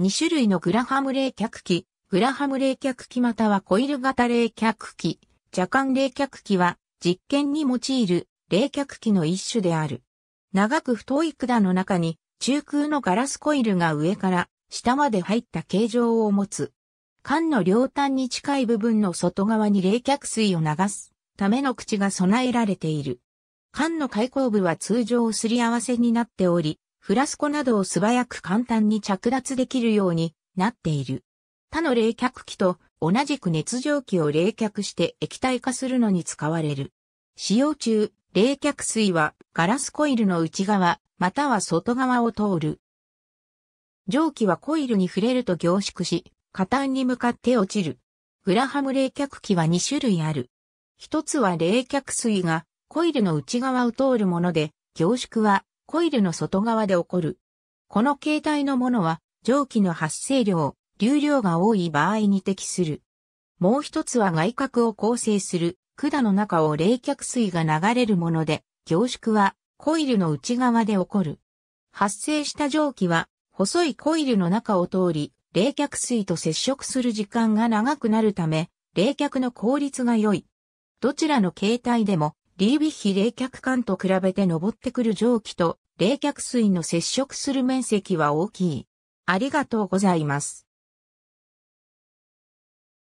2種類のグラハム冷却器、グラハム冷却器またはコイル型冷却器、若干冷却器は実験に用いる冷却器の一種である。長く太い管の中に中空のガラスコイルが上から下まで入った形状を持つ。管の両端に近い部分の外側に冷却水を流すための口が備えられている。缶の開口部は通常すり合わせになっており、フラスコなどを素早く簡単に着脱できるようになっている。他の冷却器と同じく熱蒸気を冷却して液体化するのに使われる。使用中、冷却水はガラスコイルの内側または外側を通る。蒸気はコイルに触れると凝縮し、下端に向かって落ちる。グラハム冷却器は2種類ある。一つは冷却水がコイルの内側を通るもので、凝縮はコイルの外側で起こる。この形態のものは、蒸気の発生量、流量が多い場合に適する。もう一つは外角を構成する管の中を冷却水が流れるもので、凝縮はコイルの内側で起こる。発生した蒸気は細いコイルの中を通り、冷却水と接触する時間が長くなるため、冷却の効率が良い。どちらの形態でもリービッヒ冷却管と比べて登ってくる蒸気と冷却水の接触する面積は大きい。ありがとうございます。